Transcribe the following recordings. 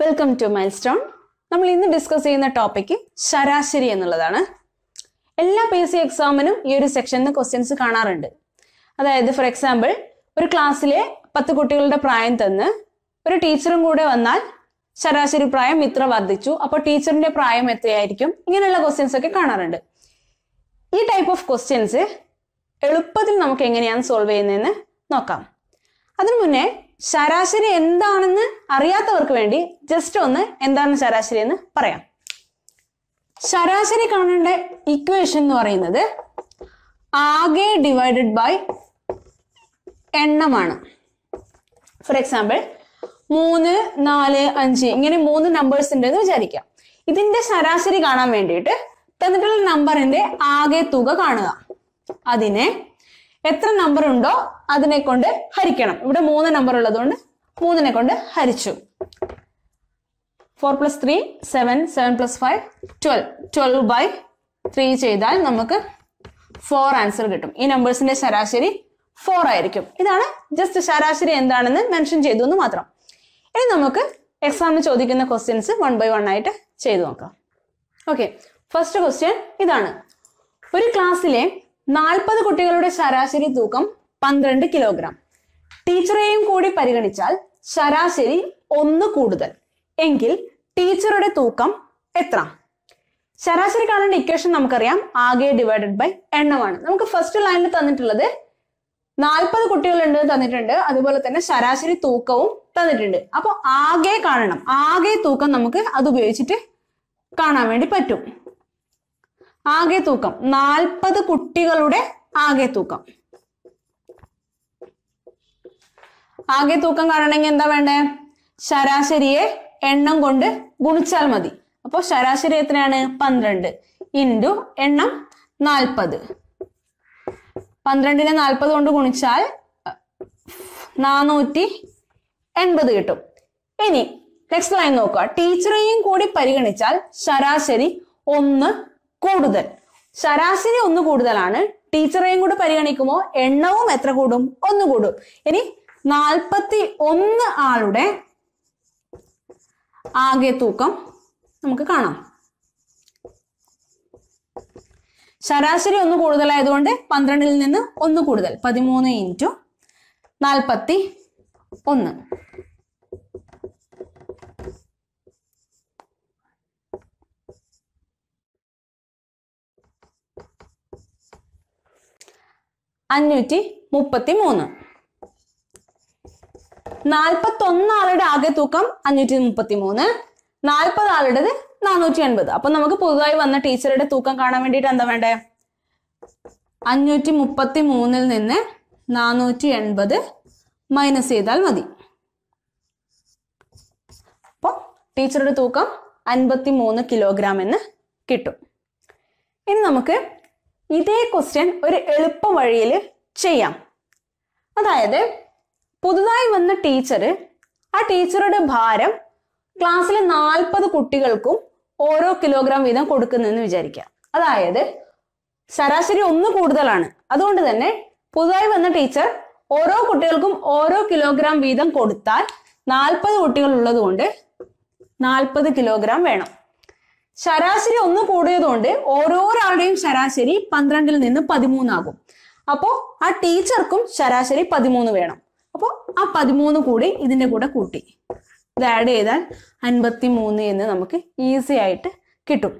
welcome to mile stone നമ്മൾ ഇന്ന് discuss ചെയ്യുന്ന ടോപ്പിക് ശരാശരി എന്നുള്ളതാണ് എല്ലാ പി സി എക്സാമിനും ഈ ഒരു സെക്ഷനിൽ നിന്ന് ക്വസ്റ്റ്യൻസ് കാണാറുണ്ട് അതായത് ഫോർ എക്സാമ്പിൾ ഒരു ക്ലാസ്സിലെ പത്ത് കുട്ടികളുടെ പ്രായം തന്ന് ഒരു ടീച്ചറും കൂടെ വന്നാൽ ശരാശരി പ്രായം ഇത്ര വർദ്ധിച്ചു അപ്പോൾ ടീച്ചറിന്റെ പ്രായം എത്രയായിരിക്കും ഇങ്ങനെയുള്ള ക്വസ്റ്റ്യൻസ് ഒക്കെ കാണാറുണ്ട് ഈ ടൈപ്പ് ഓഫ് ക്വസ്റ്റ്യൻസ് എളുപ്പത്തിൽ നമുക്ക് എങ്ങനെയാണ് സോൾവ് ചെയ്യുന്നതെന്ന് നോക്കാം അതിനു മുന്നേ ശരാശരി എന്താണെന്ന് അറിയാത്തവർക്ക് വേണ്ടി ജസ്റ്റ് ഒന്ന് എന്താണ് ശരാശരി എന്ന് പറയാം ശരാശരി കാണേണ്ട ഇക്വേഷൻ എന്ന് പറയുന്നത് ആകെ ഡിവൈഡഡ് ബൈ എണ്ണമാണ് ഫോർ എക്സാമ്പിൾ മൂന്ന് നാല് അഞ്ച് ഇങ്ങനെ മൂന്ന് നമ്പേഴ്സ് ഉണ്ട് എന്ന് വിചാരിക്കാം ഇതിന്റെ ശരാശരി കാണാൻ വേണ്ടിയിട്ട് തന്നിട്ടുള്ള നമ്പറിന്റെ ആകെ തുക കാണുക അതിനെ എത്ര നമ്പർ ഉണ്ടോ അതിനെ കൊണ്ട് ഹരിക്കണം ഇവിടെ മൂന്ന് നമ്പർ ഉള്ളതുകൊണ്ട് മൂന്നിനെ കൊണ്ട് ഹരിച്ചു four plus three seven seven plus five twelve twelve by three ചെയ്താൽ നമുക്ക് ഫോർ ആൻസർ കിട്ടും ഈ നമ്പേഴ്സിന്റെ ശരാശരി ഫോർ ആയിരിക്കും ഇതാണ് ജസ്റ്റ് ശരാശരി എന്താണെന്ന് മെൻഷൻ ചെയ്തു എന്ന് മാത്രം ഇനി നമുക്ക് എക്സാമിന് ചോദിക്കുന്ന ക്വസ്റ്റ്യൻസ് വൺ ബൈ വൺ ആയിട്ട് ചെയ്തു നോക്കാം ഓക്കെ ഫസ്റ്റ് ക്വസ്റ്റ്യൻ ഇതാണ് ഒരു ക്ലാസ്സിലെ നാൽപ്പത് കുട്ടികളുടെ ശരാശരി തൂക്കം പന്ത്രണ്ട് കിലോഗ്രാം ടീച്ചറെയും കൂടി പരിഗണിച്ചാൽ ശരാശരി ഒന്ന് കൂടുതൽ എങ്കിൽ ടീച്ചറുടെ തൂക്കം എത്ര ശരാശരി കാണേണ്ട ഇക്വേഷൻ നമുക്കറിയാം ആകെ ഡിവൈഡഡ് ബൈ എണ്ണമാണ് നമുക്ക് ഫസ്റ്റ് ലൈനിൽ തന്നിട്ടുള്ളത് നാൽപ്പത് കുട്ടികളുണ്ട് തന്നിട്ടുണ്ട് അതുപോലെ തന്നെ ശരാശരി തൂക്കവും തന്നിട്ടുണ്ട് അപ്പോൾ ആകെ കാണണം ആകെ തൂക്കം നമുക്ക് അത് ഉപയോഗിച്ചിട്ട് കാണാൻ വേണ്ടി പറ്റും ആകെ തൂക്കം നാൽപ്പത് കുട്ടികളുടെ ആകെ തൂക്കം ആകെ തൂക്കം കാണണമെങ്കിൽ എന്താ വേണ്ടേ ശരാശരിയെ എണ്ണം കൊണ്ട് ഗുണിച്ചാൽ മതി അപ്പോൾ ശരാശരി എത്രയാണ് പന്ത്രണ്ട് ഇൻഡു എണ്ണം നാൽപ്പത് പന്ത്രണ്ടിനെ നാൽപ്പത് കൊണ്ട് ഗുണിച്ചാൽ നാനൂറ്റി എൺപത് കിട്ടും ഇനി നെക്സ്റ്റ് ലൈൻ നോക്കുക ടീച്ചറേയും കൂടി പരിഗണിച്ചാൽ ശരാശരി ഒന്ന് കൂടുതൽ ശരാശരി ഒന്ന് കൂടുതലാണ് ടീച്ചറേയും കൂടെ പരിഗണിക്കുമോ എണ്ണവും എത്ര കൂടും ഒന്ന് കൂടും ഇനി നാൽപ്പത്തി ഒന്ന് ആളുടെ ആകെ തൂക്കം നമുക്ക് കാണാം ശരാശരി ഒന്ന് കൂടുതലായതുകൊണ്ട് പന്ത്രണ്ടിൽ നിന്ന് ഒന്ന് കൂടുതൽ പതിമൂന്ന് ഇൻറ്റു നാൽപ്പത്തി ഒന്ന് അഞ്ഞൂറ്റി മുപ്പത്തി മൂന്ന് നാൽപ്പത്തൊന്ന് ആളുടെ ആകെ തൂക്കം അഞ്ഞൂറ്റി മുപ്പത്തി മൂന്ന് നാൽപ്പത് ആളുടേത് നാനൂറ്റി എൺപത് അപ്പൊ നമുക്ക് പുതുതായി വന്ന ടീച്ചറുടെ തൂക്കം കാണാൻ വേണ്ടിയിട്ട് എന്താ വേണ്ടേ അഞ്ഞൂറ്റി മുപ്പത്തി മൂന്നിൽ നിന്ന് നാനൂറ്റി എൺപത് മൈനസ് ചെയ്താൽ മതി അപ്പൊ ടീച്ചറുടെ തൂക്കം അൻപത്തി മൂന്ന് കിലോഗ്രാം എന്ന് കിട്ടും ഇനി നമുക്ക് ഇതേ ക്വസ്റ്റ്യൻ ഒരു എളുപ്പ വഴിയിൽ ചെയ്യാം അതായത് പുതുതായി വന്ന ടീച്ചർ ആ ടീച്ചറുടെ ഭാരം ക്ലാസ്സിലെ നാൽപ്പത് കുട്ടികൾക്കും ഓരോ കിലോഗ്രാം വീതം കൊടുക്കുന്നെന്ന് വിചാരിക്കാം അതായത് ശരാശരി ഒന്ന് കൂടുതലാണ് അതുകൊണ്ട് തന്നെ പുതുതായി വന്ന ടീച്ചർ ഓരോ കുട്ടികൾക്കും ഓരോ കിലോഗ്രാം വീതം കൊടുത്താൽ നാൽപ്പത് കുട്ടികൾ ഉള്ളത് കൊണ്ട് നാൽപ്പത് കിലോഗ്രാം വേണം ശരാശരി ഒന്ന് കൂടിയതുകൊണ്ട് ഓരോരാളുടെയും ശരാശരി പന്ത്രണ്ടിൽ നിന്ന് പതിമൂന്നാകും അപ്പോ ആ ടീച്ചർക്കും ശരാശരി പതിമൂന്ന് വേണം അപ്പോ ആ പതിമൂന്ന് കൂടി ഇതിന്റെ കൂടെ കൂട്ടി ഇത് ആഡ് ചെയ്താൽ അൻപത്തി മൂന്ന് എന്ന് നമുക്ക് ഈസി ആയിട്ട് കിട്ടും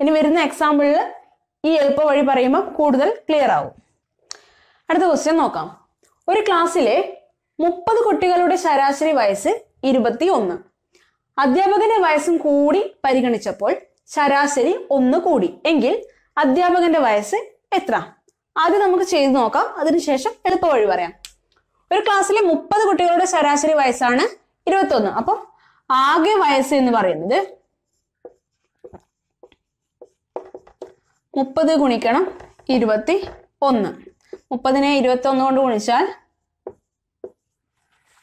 ഇനി വരുന്ന എക്സാമ്പിളിൽ ഈ എളുപ്പ വഴി പറയുമ്പോൾ കൂടുതൽ ക്ലിയർ ആവും അടുത്ത ക്വസ്റ്റ്യൻ നോക്കാം ഒരു ക്ലാസ്സിലെ മുപ്പത് കുട്ടികളുടെ ശരാശരി വയസ്സ് ഇരുപത്തി ഒന്ന് അധ്യാപകന്റെ വയസ്സും കൂടി പരിഗണിച്ചപ്പോൾ ശരാശരി ഒന്ന് കൂടി എങ്കിൽ അധ്യാപകന്റെ വയസ്സ് എത്ര ആദ്യം നമുക്ക് ചെയ്തു നോക്കാം അതിനുശേഷം എളുപ്പ വഴി പറയാം ഒരു ക്ലാസ്സിലെ മുപ്പത് കുട്ടികളുടെ ശരാശരി വയസ്സാണ് ഒന്ന് അപ്പൊ ആകെ വയസ്സ് എന്ന് പറയുന്നത് മുപ്പത് ഗുണിക്കണം ഇരുപത്തി ഒന്ന് മുപ്പതിനെ ഇരുപത്തി ഒന്ന് കൊണ്ട് ഗുണിച്ചാൽ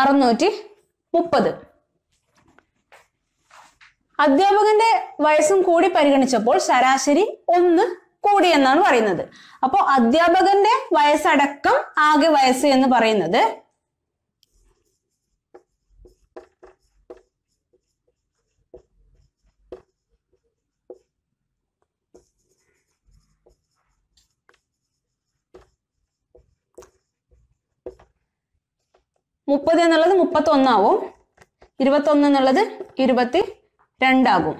അറുന്നൂറ്റി മുപ്പത് അധ്യാപകന്റെ വയസ്സും കൂടി പരിഗണിച്ചപ്പോൾ ശരാശരി ഒന്ന് കൂടി എന്നാണ് പറയുന്നത് അപ്പോൾ അധ്യാപകന്റെ വയസ്സടക്കം ആകെ വയസ്സ് എന്ന് പറയുന്നത് മുപ്പത് എന്നുള്ളത് മുപ്പത്തൊന്നാവും ഇരുപത്തൊന്ന് എന്നുള്ളത് ഇരുപത്തി രണ്ടാകും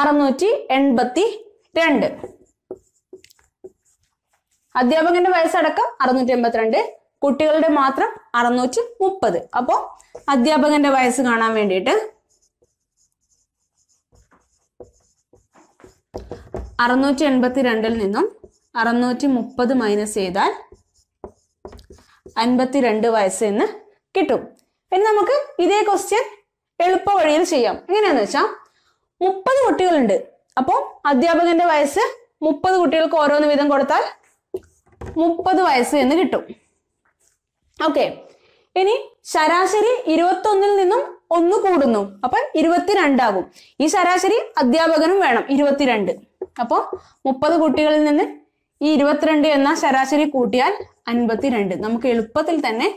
അറുന്നൂറ്റി എൺപത്തി രണ്ട് അധ്യാപകന്റെ വയസ്സടക്കം അറുന്നൂറ്റി എൺപത്തിരണ്ട് കുട്ടികളുടെ മാത്രം അറുന്നൂറ്റി മുപ്പത് അപ്പോ അധ്യാപകന്റെ വയസ്സ് കാണാൻ വേണ്ടിയിട്ട് അറുന്നൂറ്റി എൺപത്തി രണ്ടിൽ നിന്നും അറുന്നൂറ്റി മുപ്പത് മൈനസ് ചെയ്താൽ അൻപത്തിരണ്ട് വയസ്സ് എന്ന് കിട്ടും ഇനി നമുക്ക് ഇതേ ക്വസ്റ്റ്യൻ എളുപ്പ വഴിയിൽ ചെയ്യാം എങ്ങനെയാന്ന് വെച്ചാൽ മുപ്പത് കുട്ടികളുണ്ട് അപ്പോൾ അധ്യാപകന്റെ വയസ്സ് മുപ്പത് കുട്ടികൾക്ക് ഓരോന്ന് വീതം കൊടുത്താൽ മുപ്പത് വയസ്സ് എന്ന് കിട്ടും ഓക്കെ ഇനി ശരാശരി ഇരുപത്തൊന്നിൽ നിന്നും ഒന്ന് കൂടുന്നു അപ്പൊ ഇരുപത്തിരണ്ടാകും ഈ ശരാശരി അധ്യാപകനും വേണം ഇരുപത്തിരണ്ട് അപ്പോൾ മുപ്പത് കുട്ടികളിൽ നിന്ന് ഈ ഇരുപത്തിരണ്ട് എന്ന ശരാശരി കൂട്ടിയാൽ അൻപത്തിരണ്ട് നമുക്ക് എളുപ്പത്തിൽ തന്നെ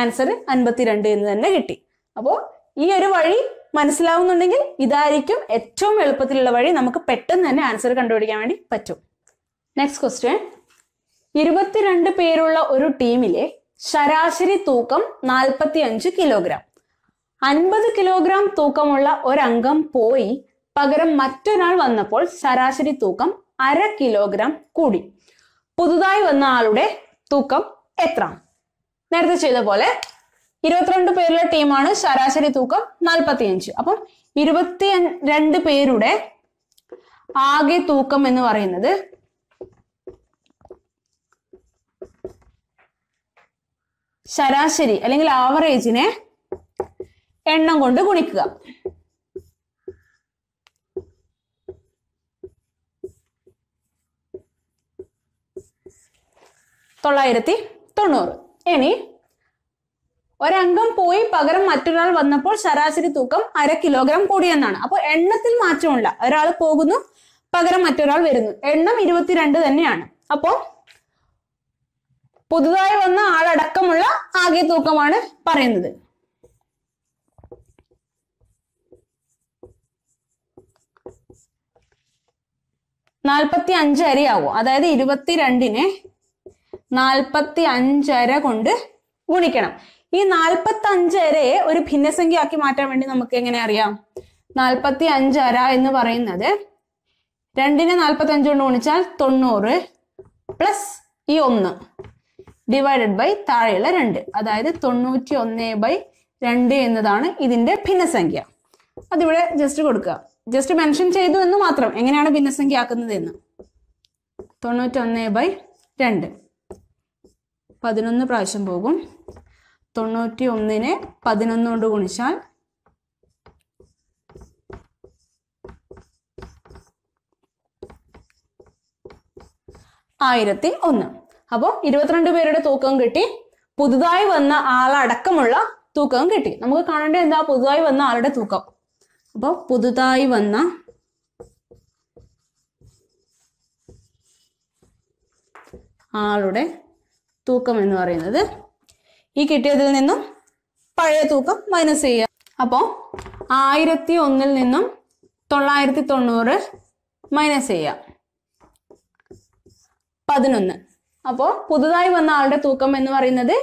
ആൻസർ അൻപത്തിരണ്ട് എന്ന് തന്നെ കിട്ടി അപ്പോൾ ഈ ഒരു വഴി മനസ്സിലാവുന്നുണ്ടെങ്കിൽ ഇതായിരിക്കും ഏറ്റവും എളുപ്പത്തിലുള്ള വഴി നമുക്ക് പെട്ടെന്ന് തന്നെ ആൻസർ കണ്ടുപിടിക്കാൻ വേണ്ടി പറ്റും നെക്സ്റ്റ് ക്വസ്റ്റ്യൻ ഇരുപത്തിരണ്ട് പേരുള്ള ഒരു ടീമിലെ ശരാശരി തൂക്കം നാൽപ്പത്തി അഞ്ച് കിലോഗ്രാം അൻപത് കിലോഗ്രാം തൂക്കമുള്ള ഒരംഗം പോയി പകരം മറ്റൊരാൾ വന്നപ്പോൾ ശരാശരി തൂക്കം അര കിലോഗ്രാം കൂടി പുതുതായി വന്ന ആളുടെ തൂക്കം എത്ര നേരത്തെ ചെയ്ത പോലെ ഇരുപത്തിരണ്ട് പേരുള്ള ടീമാണ് ശരാശരി തൂക്കം നാൽപ്പത്തിയഞ്ച് അപ്പം ഇരുപത്തി രണ്ട് പേരുടെ ആകെ തൂക്കം എന്ന് പറയുന്നത് ശരാശരി അല്ലെങ്കിൽ ആവറേജിനെ എണ്ണം കൊണ്ട് ഗുണിക്കുക തൊള്ളായിരത്തി തൊണ്ണൂറ് ഇനി ഒരംഗം പോയി പകരം മറ്റൊരാൾ വന്നപ്പോൾ ശരാശരി തൂക്കം അര കിലോഗ്രാം കൂടിയെന്നാണ് അപ്പോൾ എണ്ണത്തിൽ മാറ്റമില്ല ഒരാൾ പോകുന്നു പകരം മറ്റൊരാൾ വരുന്നു എണ്ണം ഇരുപത്തിരണ്ട് തന്നെയാണ് അപ്പോൾ പുതുതായി വന്ന ആളടക്കമുള്ള ആകെ തൂക്കമാണ് പറയുന്നത് നാൽപ്പത്തി അഞ്ച് അരിയാവും അതായത് ഇരുപത്തിരണ്ടിനെ നാൽപ്പത്തി അഞ്ചര കൊണ്ട് ഗുണിക്കണം ഈ നാൽപ്പത്തി അഞ്ചരയെ ഒരു ഭിന്നസംഖ്യ ആക്കി മാറ്റാൻ വേണ്ടി നമുക്ക് എങ്ങനെ അറിയാം നാൽപ്പത്തി അഞ്ചര എന്ന് പറയുന്നത് രണ്ടിനെ നാൽപ്പത്തി അഞ്ച് കൊണ്ട് ഗുണിച്ചാൽ തൊണ്ണൂറ് പ്ലസ് ഈ ഒന്ന് ഡിവൈഡഡ് ബൈ താഴെയുള്ള രണ്ട് അതായത് തൊണ്ണൂറ്റി ഒന്ന് ബൈ രണ്ട് എന്നതാണ് ഇതിന്റെ ഭിന്നസംഖ്യ അതിവിടെ ജസ്റ്റ് കൊടുക്കുക ജസ്റ്റ് മെൻഷൻ ചെയ്തു എന്ന് മാത്രം എങ്ങനെയാണ് ഭിന്നസംഖ്യ ആക്കുന്നത് എന്ന് തൊണ്ണൂറ്റി ഒന്ന് ബൈ രണ്ട് പതിനൊന്ന് പ്രാവശ്യം പോകും തൊണ്ണൂറ്റി ഒന്നിനെ കൊണ്ട് ഗുണിച്ചാൽ ആയിരത്തി ഒന്ന് അപ്പോൾ ഇരുപത്തിരണ്ട് പേരുടെ തൂക്കം കിട്ടി പുതുതായി വന്ന ആളടക്കമുള്ള തൂക്കം കിട്ടി നമുക്ക് കാണേണ്ട എന്താ പുതുതായി വന്ന ആളുടെ തൂക്കം അപ്പോൾ പുതുതായി വന്ന ആളുടെ തൂക്കം എന്ന് പറയുന്നത് ഈ കിട്ടിയതിൽ നിന്നും പഴയ തൂക്കം മൈനസ് ചെയ്യുക അപ്പോൾ ആയിരത്തി ഒന്നിൽ നിന്നും തൊള്ളായിരത്തി തൊണ്ണൂറ് മൈനസ് ചെയ്യുക പതിനൊന്ന് അപ്പോൾ പുതുതായി വന്ന ആളുടെ തൂക്കം എന്ന് പറയുന്നത്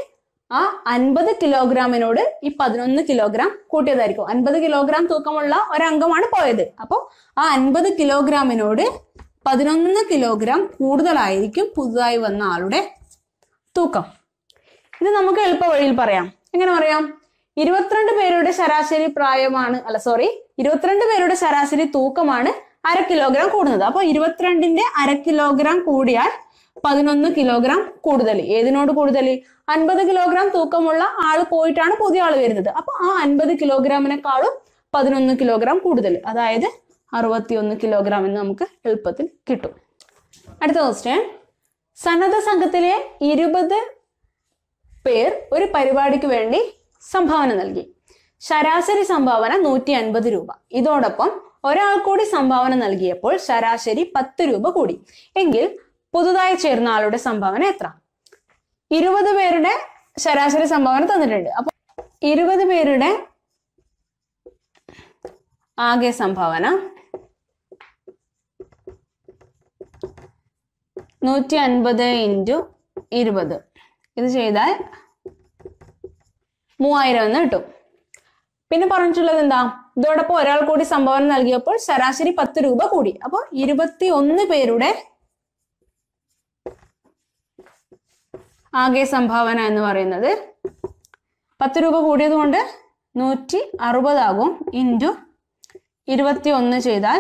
ആ അൻപത് കിലോഗ്രാമിനോട് ഈ പതിനൊന്ന് കിലോഗ്രാം കൂട്ടിയതായിരിക്കും അൻപത് കിലോഗ്രാം തൂക്കമുള്ള ഒരംഗമാണ് പോയത് അപ്പോൾ ആ അൻപത് കിലോഗ്രാമിനോട് പതിനൊന്ന് കിലോഗ്രാം കൂടുതലായിരിക്കും പുതുതായി വന്ന ആളുടെ തൂക്കം ഇത് നമുക്ക് എളുപ്പ വഴിയിൽ പറയാം എങ്ങനെ പറയാം ഇരുപത്തിരണ്ട് പേരുടെ ശരാശരി പ്രായമാണ് അല്ല സോറി ഇരുപത്തിരണ്ട് പേരുടെ ശരാശരി തൂക്കമാണ് അര കിലോഗ്രാം കൂടുന്നത് അപ്പോൾ ഇരുപത്തിരണ്ടിന്റെ അര കിലോഗ്രാം കൂടിയാൽ പതിനൊന്ന് കിലോഗ്രാം കൂടുതൽ ഏതിനോട് കൂടുതൽ അൻപത് കിലോഗ്രാം തൂക്കമുള്ള ആൾ പോയിട്ടാണ് പുതിയ ആൾ വരുന്നത് അപ്പൊ ആ അൻപത് കിലോഗ്രാമിനെക്കാളും പതിനൊന്ന് കിലോഗ്രാം കൂടുതൽ അതായത് അറുപത്തിയൊന്ന് കിലോഗ്രാം എന്ന് നമുക്ക് എളുപ്പത്തിൽ കിട്ടും അടുത്ത ക്വസ്റ്റ്യൻ സന്നദ്ധ സംഘത്തിലെ ഇരുപത് പേർ ഒരു പരിപാടിക്ക് വേണ്ടി സംഭാവന നൽകി ശരാശരി സംഭാവന നൂറ്റി അൻപത് രൂപ ഇതോടൊപ്പം ഒരാൾ കൂടി സംഭാവന നൽകിയപ്പോൾ ശരാശരി പത്ത് രൂപ കൂടി എങ്കിൽ പുതുതായി ചേർന്ന ആളുടെ സംഭാവന എത്ര ഇരുപത് പേരുടെ ശരാശരി സംഭാവന തന്നിട്ടുണ്ട് അപ്പോൾ ഇരുപത് പേരുടെ ആകെ സംഭാവന നൂറ്റി അൻപത് ഇൻറ്റു ഇരുപത് ഇത് ചെയ്താൽ മൂവായിരം എന്ന് കിട്ടും പിന്നെ പറഞ്ഞിട്ടുള്ളത് എന്താ ഇതോടൊപ്പം ഒരാൾ കൂടി സംഭാവന നൽകിയപ്പോൾ ശരാശരി പത്ത് രൂപ കൂടി അപ്പോൾ ഇരുപത്തി ഒന്ന് പേരുടെ ആകെ സംഭാവന എന്ന് പറയുന്നത് പത്ത് രൂപ കൂടിയത് കൊണ്ട് നൂറ്റി അറുപതാകും ഇൻറ്റു ഇരുപത്തി ഒന്ന് ചെയ്താൽ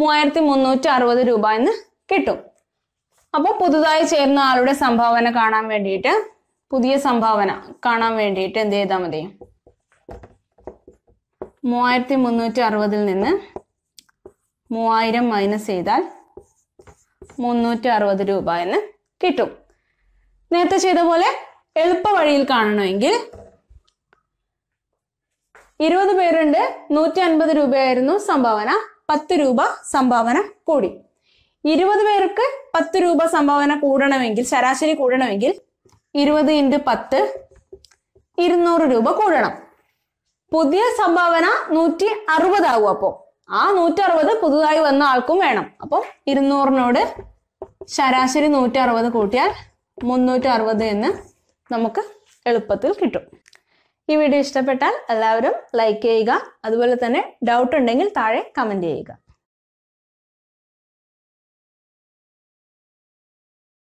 മൂവായിരത്തി മുന്നൂറ്റി അറുപത് രൂപ എന്ന് കിട്ടും അപ്പോൾ പുതുതായി ചേർന്ന ആളുടെ സംഭാവന കാണാൻ വേണ്ടിയിട്ട് പുതിയ സംഭാവന കാണാൻ വേണ്ടിയിട്ട് എന്ത് ചെയ്താൽ മതി മൂവായിരത്തി മുന്നൂറ്റി അറുപതിൽ നിന്ന് മൂവായിരം മൈനസ് ചെയ്താൽ മുന്നൂറ്റി അറുപത് രൂപ എന്ന് കിട്ടും നേരത്തെ ചെയ്ത പോലെ എളുപ്പ വഴിയിൽ കാണണമെങ്കിൽ ഇരുപത് പേരുണ്ട് നൂറ്റി അൻപത് രൂപയായിരുന്നു സംഭാവന പത്ത് രൂപ സംഭാവന കൂടി ഇരുപത് പേർക്ക് പത്ത് രൂപ സംഭാവന കൂടണമെങ്കിൽ ശരാശരി കൂടണമെങ്കിൽ ഇരുപത് ഇൻറ്റു പത്ത് ഇരുന്നൂറ് രൂപ കൂടണം പുതിയ സംഭാവന നൂറ്റി അറുപതാകും അപ്പോൾ ആ നൂറ്റി അറുപത് പുതുതായി വന്ന ആൾക്കും വേണം അപ്പം ഇരുന്നൂറിനോട് ശരാശരി നൂറ്റി അറുപത് കൂട്ടിയാൽ മുന്നൂറ്റി അറുപത് എന്ന് നമുക്ക് എളുപ്പത്തിൽ കിട്ടും ഈ വീഡിയോ ഇഷ്ടപ്പെട്ടാൽ എല്ലാവരും ലൈക്ക് ചെയ്യുക അതുപോലെ തന്നെ ഡൗട്ട് ഉണ്ടെങ്കിൽ താഴെ കമൻറ്റ് ചെയ്യുക